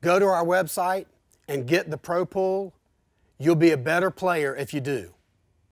Go to our website and get the Pro Pool. You'll be a better player if you do.